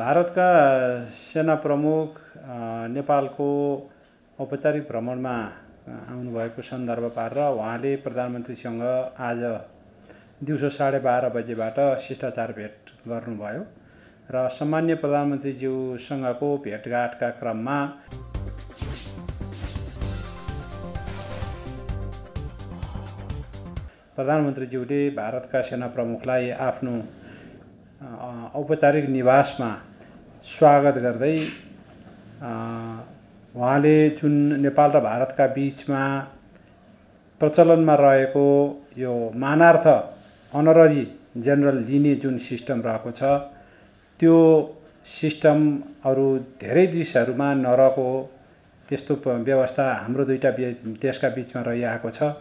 भारतका सेना प्रमुख नेपालको औपचारिक भ्रमणमा आउनुभएको सन्दर्भ पारेर उहाँले प्रधानमन्त्रीसँग आज दिउँसो साढे बाह्र बजेबाट शिष्टाचार भेट गर्नुभयो र सामान्य प्रधानमन्त्रीज्यूसँगको भेटघाटका क्रममा प्रधानमन्त्रीज्यूले भारतका सेना प्रमुखलाई आफ्नो औपचारिक निवासमा स्वागत गर्दै उहाँले जुन नेपाल र भारतका बिचमा प्रचलनमा रहेको यो मानार्थ अनररी जेनरल लिने जुन सिस्टम रहेको छ त्यो सिस्टम अरू धेरै देशहरूमा नरहेको त्यस्तो व्यवस्था हाम्रो दुईवटा देशका बिचमा रहिआएको छ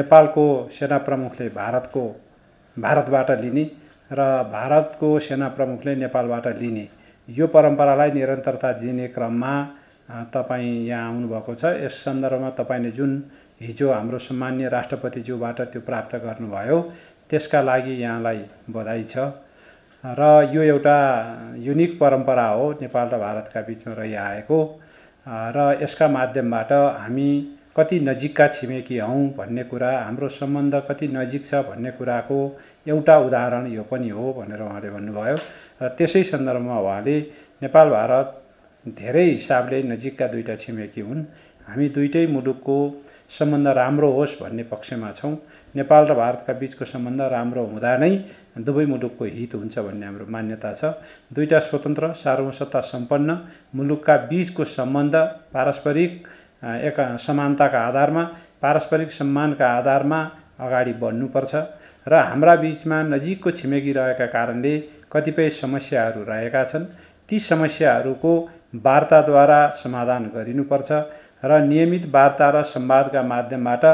नेपालको सेना प्रमुखले भारतको भारतबाट लिने र भारतको सेना प्रमुखले नेपालबाट लिने यो परम्परालाई निरन्तरता दिने क्रममा तपाईँ यहाँ आउनुभएको छ यस सन्दर्भमा तपाईँले जुन हिजो हाम्रो सम्मान्य राष्ट्रपतिज्यूबाट त्यो प्राप्त गर्नुभयो त्यसका लागि यहाँलाई बधाई छ र यो एउटा युनिक परम्परा हो नेपाल र भारतका बिचमा रहिआएको र यसका माध्यमबाट हामी कति नजिकका छिमेकी हौँ भन्ने कुरा हाम्रो सम्बन्ध कति नजिक छ भन्ने कुराको एउटा उदाहरण यो पनि हो भनेर उहाँले भन्नुभयो र त्यसै सन्दर्भमा उहाँले नेपाल भारत धेरै हिसाबले नजिकका दुईवटा छिमेकी हुन् हामी दुइटै मुलुकको सम्बन्ध राम्रो होस् भन्ने पक्षमा छौँ नेपाल र भारतका बिचको सम्बन्ध राम्रो हुँदा नै दुवै मुलुकको हित हुन्छ भन्ने हाम्रो मान्यता छ दुईवटा स्वतन्त्र सार्वसत्ता सम्पन्न मुलुकका बिचको सम्बन्ध पारस्परिक एक समानताका आधारमा पारस्परिक सम्मानका आधारमा अगाडि बढ्नुपर्छ र हाम्रा बिचमा नजिकको छिमेकी रहेका कारणले कतिपय समस्याहरू रहेका छन् ती समस्याहरूको वार्ताद्वारा समाधान गरिनुपर्छ र नियमित वार्ता र सम्वादका माध्यमबाट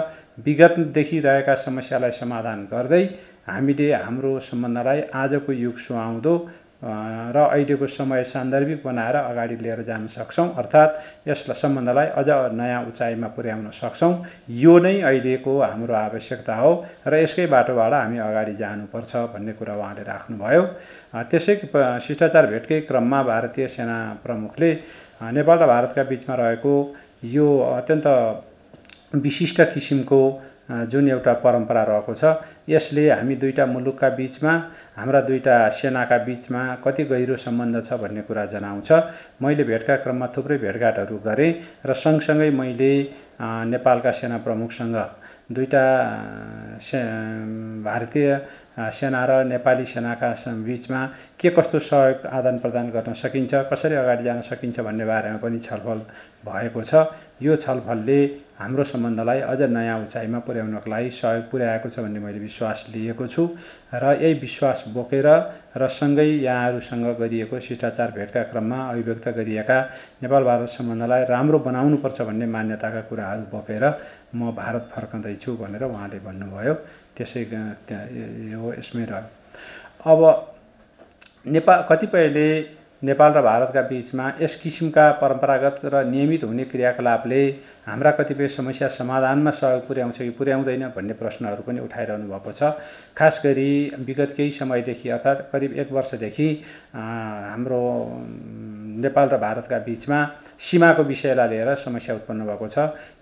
विगतदेखि रहेका समस्यालाई समाधान गर्दै हामीले हाम्रो सम्बन्धलाई आजको युग सुहाउँदो र अहिलेको समय सान्दर्भिक बनाएर अगाडि लिएर जान सक्छौँ अर्थात् यस सम्बन्धलाई अझ नयाँ उचाइमा पुर्याउन सक्छौँ यो नै अहिलेको हाम्रो आवश्यकता हो र यसकै बाटोबाट हामी अगाडि जानुपर्छ भन्ने कुरा उहाँले राख्नुभयो त्यसै शिष्टाचार भेटकै क्रममा भारतीय सेना प्रमुखले नेपाल र भारतका बिचमा रहेको यो अत्यन्त विशिष्ट किसिमको जुन एउटा परम्परा रहेको छ यसले हामी दुईवटा मुलुकका बिचमा हाम्रा दुईवटा सेनाका बिचमा कति गहिरो सम्बन्ध छ भन्ने कुरा जनाउँछ मैले भेटका क्रममा थुप्रै भेटघाटहरू गरेँ र सँगसँगै मैले नेपालका सेना प्रमुखसँग दुईवटा से भारतीय सेना र नेपाली सेनाका बिचमा के कस्तो सहयोग आदान प्रदान गर्न सकिन्छ कसरी अगाडि जान सकिन्छ भन्ने बारेमा पनि छलफल भएको छ यो छलफलले हाम्रो सम्बन्धलाई अझ नयाँ उचाइमा पुर्याउनको लागि सहयोग पुर्याएको छ भन्ने मैले विश्वास लिएको छु र यही विश्वास बोकेर र सँगै यहाँहरूसँग गरिएको शिष्टाचार भेटका क्रममा अभिव्यक्त गरिएका नेपाल भारत सम्बन्धलाई राम्रो बनाउनुपर्छ भन्ने मान्यताका कुराहरू बोकेर म भारत फर्कँदैछु भनेर उहाँले भन्नुभयो त्यसै त्यहाँ हो यसमै रह्यो अब नेपाल कतिपयले नेपाल र भारतका बिचमा यस किसिमका परम्परागत र नियमित हुने क्रियाकलापले हाम्रा कतिपय समस्या समाधानमा सहयोग पुर्याउँछ कि पुर्याउँदैन भन्ने प्रश्नहरू पनि उठाइरहनु भएको छ खास गरी विगत केही समयदेखि अर्थात् करिब एक वर्षदेखि हाम्रो नेपाल र भारतका बिचमा सीमाको विषयलाई लिएर समस्या उत्पन्न भएको छ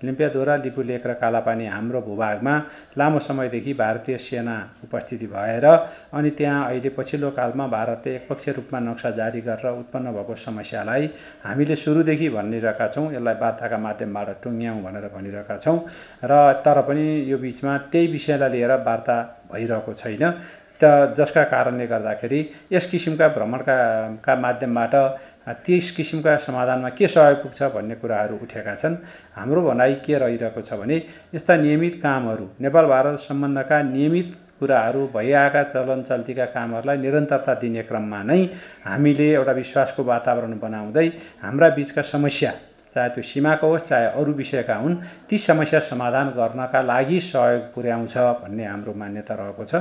लिम्पियाधोरा लिपुलेक र कालापानी हाम्रो भूभागमा लामो समयदेखि भारतीय सेना उपस्थिति भएर अनि त्यहाँ अहिले पछिल्लो कालमा भारतले एकपक्षीय रूपमा नक्सा जारी गरेर उत्पन्न भएको समस्यालाई हामीले सुरुदेखि भनिरहेका छौँ यसलाई वार्ताका माध्यमबाट टुङ्ग्याउँ भनेर भनिरहेका छौँ र तर पनि यो बिचमा त्यही विषयलाई लिएर वार्ता भइरहेको छैन त जसका कारणले गर्दाखेरि यस किसिमका भ्रमणका का माध्यमबाट त्यस किसिमका समाधानमा के सहयोग पुग्छ भन्ने कुराहरू उठेका छन् हाम्रो भनाइ के रहिरहेको छ भने यस्ता नियमित कामहरू नेपाल भारत सम्बन्धका नियमित कुराहरू भइआएका चलन चल्तीका कामहरूलाई निरन्तरता दिने क्रममा नै हामीले एउटा विश्वासको वातावरण बनाउँदै हाम्रा बिचका समस्या चाहे त्यो सीमाको होस् चाहे अरू विषयका हुन् ती समस्या समाधान गर्नका लागि सहयोग पुर्याउँछ भन्ने हाम्रो मान्यता रहेको छ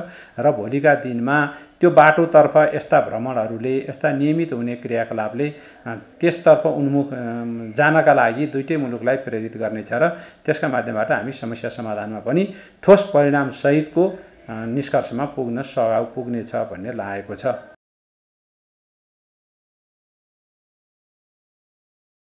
र भोलिका दिनमा त्यो बाटोतर्फ यस्ता भ्रमणहरूले यस्ता नियमित हुने क्रियाकलापले त्यसतर्फ उन्मुख जानका लागि दुइटै मुलुकलाई प्रेरित गर्नेछ र त्यसका माध्यमबाट हामी समस्या समाधानमा पनि ठोस परिणामसहितको निष्कर्षमा पुग्न सघाउ पुग्नेछ भन्ने लागेको छ